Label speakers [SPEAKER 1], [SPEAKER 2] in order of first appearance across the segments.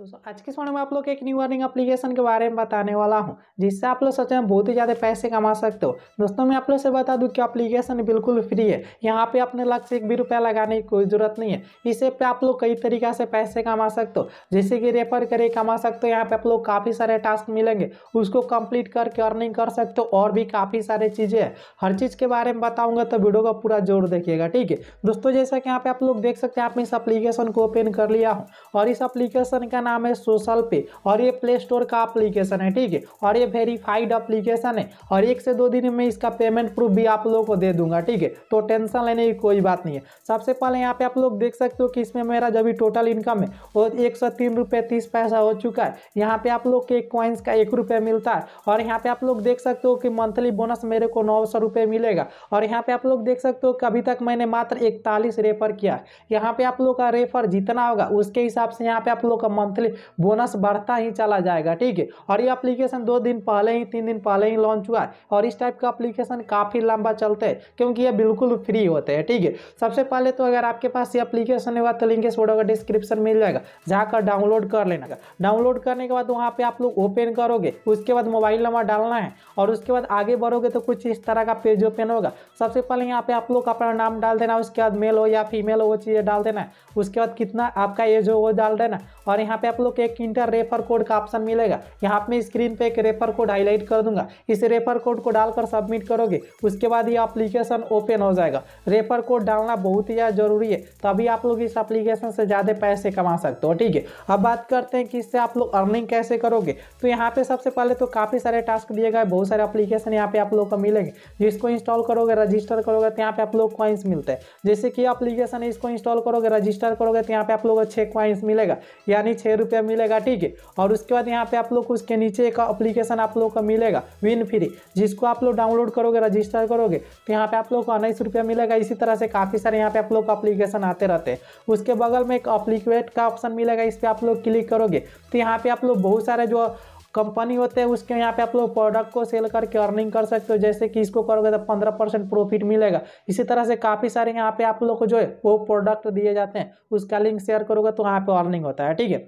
[SPEAKER 1] दोस्तों आज के समय में आप लोग एक न्यू अर्निंग एप्लीकेशन के बारे में बताने वाला हूँ जिससे आप लोग सच में बहुत ही ज़्यादा पैसे कमा सकते हो दोस्तों मैं आप लोग से बता दूं कि एप्लीकेशन बिल्कुल फ्री है यहाँ पे अपने लक्ष्य एक भी रुपया लगाने की कोई ज़रूरत नहीं है इस पे आप लोग कई तरीका से पैसे कमा सकते हो जैसे कि रेफर करे कमा सकते हो यहाँ पर आप लोग काफ़ी सारे टास्क मिलेंगे उसको कम्प्लीट करके अर्निंग कर सकते हो और भी काफ़ी सारे चीज़ें हैं हर चीज़ के बारे में बताऊँगा तो वीडियो का पूरा जोर देखिएगा ठीक है दोस्तों जैसा कि यहाँ पर आप लोग देख सकते हैं आप इस अप्लीकेशन को ओपन कर लिया हूँ और इस अप्लीकेशन का नाम है सोशल पे और ये प्ले स्टोर का अप्लीकेशन है ठीक है और ये वेरीफाइड अप्लीकेशन है और एक से दो दिन में इसका पेमेंट प्रूफ भी आप लोगों को दे दूंगा ठीक है तो टेंशन लेने की कोई बात नहीं है सबसे पहले यहाँ पे आप लोग देख सकते हो कि इसमें मेरा जब भी टोटल इनकम है वो एक सौ तीन पैसा हो चुका है यहाँ पे आप लोग के कॉइन्स का एक रुपये मिलता है और यहाँ पे आप लोग देख सकते हो कि मंथली बोनस मेरे को नौ सौ रुपये मिलेगा और यहाँ पे आप लोग देख सकते हो कि अभी तक मैंने मात्र इकतालीस रेफर किया है यहाँ पे आप लोग का रेफर जितना होगा उसके हिसाब से यहाँ पे आप लोग का मंथली मंथली बोनस बढ़ता ही चला जाएगा ठीक है और ये अप्लीकेशन दो दिन पहले ही तीन दिन पहले ही लॉन्च हुआ है और इस टाइप का अप्लीकेशन काफ़ी लंबा चलते हैं क्योंकि ये बिल्कुल फ्री होते हैं ठीक है सबसे पहले तो अगर आपके पास ये अप्लीकेशन हुआ तो लिंक इस का डिस्क्रिप्शन मिल जाएगा जाकर डाउनलोड कर लेना डाउनलोड करने के बाद वहाँ पर आप लोग ओपन करोगे उसके बाद मोबाइल नंबर डालना है और उसके बाद आगे बढ़ोगे तो कुछ इस तरह का पेज ओपन होगा सबसे पहले यहाँ पे आप लोग का अपना नाम डाल देना उसके बाद मेल हो या फीमेल हो वो चीज़ें डाल देना उसके बाद कितना आपका एज हो वो डाल देना और यहाँ पे आप लोग एक इंटर रेफर कोड का ऑप्शन मिलेगा यहाँ पे स्क्रीन पे एक रेफर कोड हाईलाइट कर दूंगा इस रेफर कोड को डालकर सबमिट करोगे उसके बाद ये अप्लीकेशन ओपन हो जाएगा रेफर कोड डालना बहुत ही ज़्यादा जरूरी है तभी आप लोग इस अप्लीकेशन से ज़्यादा पैसे कमा सकते हो ठीक है अब बात करते हैं कि इससे आप लोग अर्निंग कैसे करोगे तो यहाँ पे सबसे पहले तो काफ़ी सारे टास्क दिए गए बहुत सारे अप्लीकेशन यहाँ पे आप लोग को मिलेंगे जिसको इंस्टॉल करोगे रजिस्टर करोगे तो यहाँ पे आप लोग क्वाइंस मिलते हैं जैसे कि अप्लीकेशन है इसको इंस्टॉल करोगे रजिस्टर करोगे तो यहाँ पे आप लोग को छः क्वाइंस मिलेगा यानी छः रुपया मिलेगा ठीक है और उसके बाद यहाँ पे आप लोग को उसके नीचे एक अप्लीकेशन आप लोग को मिलेगा विन फ्री जिसको आप लोग डाउनलोड करोगे रजिस्टर करोगे तो यहाँ पे आप लोग को उन्नीस रुपया मिलेगा इसी तरह से काफ़ी सारे यहाँ पे आप लोग अप्लीकेशन आते रहते हैं उसके बगल में एक अप्लीकेट का ऑप्शन मिलेगा इस पर आप लोग क्लिक करोगे तो यहाँ पे आप लोग बहुत सारे जो कंपनी होते हैं उसके यहाँ पे आप लोग प्रोडक्ट को सेल करके अर्निंग कर सकते हो जैसे कि इसको करोगे तो पंद्रह परसेंट प्रॉफिट मिलेगा इसी तरह से काफ़ी सारे यहाँ पे आप लोग को जो है वो प्रोडक्ट दिए जाते हैं उसका लिंक शेयर करोगे तो वहाँ पे अर्निंग होता है ठीक है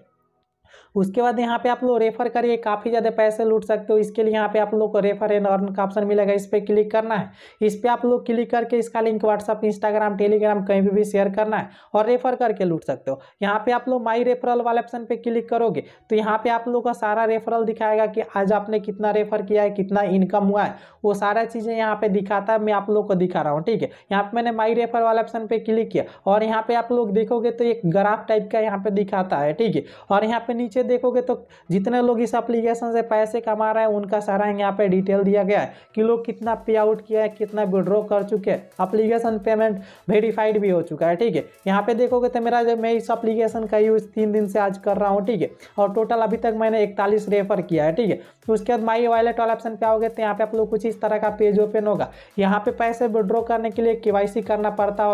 [SPEAKER 1] उसके बाद यहाँ पे आप लोग रेफर करिए काफ़ी ज़्यादा पैसे लूट सकते हो इसके लिए यहाँ पे आप लोग को रेफर एंड अर्न का ऑप्शन मिलेगा इस पर क्लिक करना है इस पर आप लोग क्लिक करके इसका लिंक व्हाट्सअप इंस्टाग्राम टेलीग्राम कहीं भी, भी शेयर करना है और रेफर करके लूट सकते हो यहाँ पे आप लोग माई रेफरल वाले ऑप्शन पर क्लिक करोगे तो यहाँ पर आप लोग का सारा रेफरल दिखाएगा कि आज आपने कितना रेफर किया है कितना इनकम हुआ है वो सारा चीज़ें यहाँ पर दिखाता है मैं आप लोग को दिखा रहा हूँ ठीक है यहाँ पर मैंने माई रेफर वाले ऑप्शन पर क्लिक किया और यहाँ पर आप लोग देखोगे तो एक ग्राफ टाइप का यहाँ पर दिखाता है ठीक है और यहाँ पर नीचे देखोगे तो जितने लोग इस एप्लीकेशन से पैसे कमा रहे हैं उनका सारा यहाँ पे डिटेल दिया गया है कि लोग कितना पे आउट किया है कितना विड्रॉ कर चुके हैं अप्लीकेशन पेमेंट वेरीफाइड भी हो चुका है ठीक है यहाँ पे देखोगे तो मेरा जब मैं इस अप्लीकेशन का यूज़ तीन दिन से आज कर रहा हूँ ठीक है और टोटल अभी तक मैंने इकतालीस रेफर किया है ठीक है तो उसके बाद माई वॉलेट वाला ऑप्शन पे आओगे तो यहाँ पे आप लोग कुछ इस तरह का पेज ओपन होगा यहाँ पे पैसे विड्रॉ करने के लिए के करना पड़ता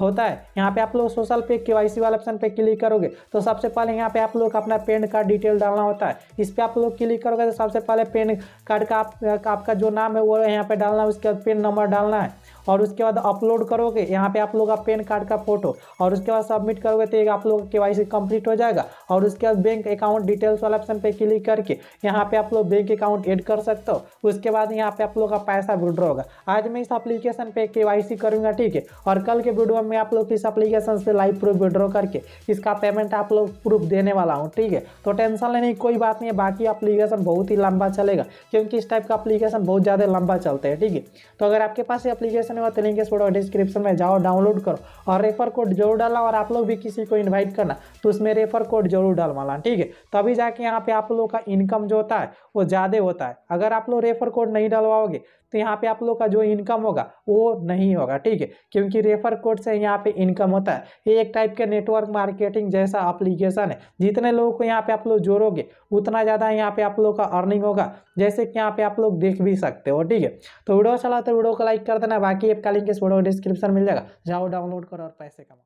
[SPEAKER 1] होता है यहाँ पे आप लोग सोशल पे के वाला ऑप्शन पे क्लिक करोगे तो सबसे पहले यहाँ पे आप लोग अपना पे पेन कार्ड डिटेल डालना होता है इस पर आप लोग क्लिक करोगे तो सबसे पहले पेन कार्ड का आप, आपका जो नाम है वो यहाँ पर डालना है उसके बाद पेन नंबर डालना है और उसके बाद अपलोड करोगे यहाँ पे आप लोग का पेन कार्ड का फोटो और उसके बाद सबमिट करोगे तो एक आप लोग के वाई कंप्लीट हो जाएगा और उसके बाद बैंक अकाउंट डिटेल्स वाला ऑप्शन पे क्लिक करके यहाँ पे आप लोग बैंक अकाउंट एड कर सकते हो उसके बाद यहाँ पे आप लोग का पैसा विड्रॉ होगा आज मैं इस अप्लीकेशन पे के करूँगा ठीक है और कल के वीडियो में आप लोग इस अप्लीकेशन से लाइव प्रूफ विड्रॉ करके इसका पेमेंट आप लोग प्रूफ देने वाला हूँ ठीक है तो टेंशन लेने की कोई बात नहीं है बाकी अप्लीकेशन बहुत ही लंबा चलेगा क्योंकि इस टाइप का अप्लीकेशन बहुत ज़्यादा लंबा चलता है ठीक है तो अगर आपके पास ये अप्लीकेशन करने वाले तो लिंक इस वीडियो डिस्क्रिप्शन में जाओ डाउनलोड करो और रेफर कोड जरूर डालना और आप लोग भी किसी को इन्वाइट करना तो उसमें रेफर कोड जरूर डालवाना ठीक है तभी जाके यहाँ पे आप लोग का इनकम जो होता है वो ज़्यादा होता है अगर आप लोग रेफर कोड नहीं डलवाओगे तो यहाँ पे आप लोग का जो इनकम होगा वो नहीं होगा ठीक है क्योंकि रेफर कोड से यहाँ पे इनकम होता है ये एक टाइप के नेटवर्क मार्केटिंग जैसा अप्लीकेशन है जितने लोगों को यहाँ पे आप लोग जोड़ोगे उतना ज़्यादा यहाँ पे आप लोग का अर्निंग होगा जैसे कि यहाँ पे आप लोग देख भी सकते हो ठीक है तो वीडियो अच्छा लगता तो वीडियो को लाइक कर देना बाकी बाकी एप का लिंक इस वीडियो डिस्क्रिप्शन मिल जाएगा जाओ डाउनलोड करो और पैसे कमाओ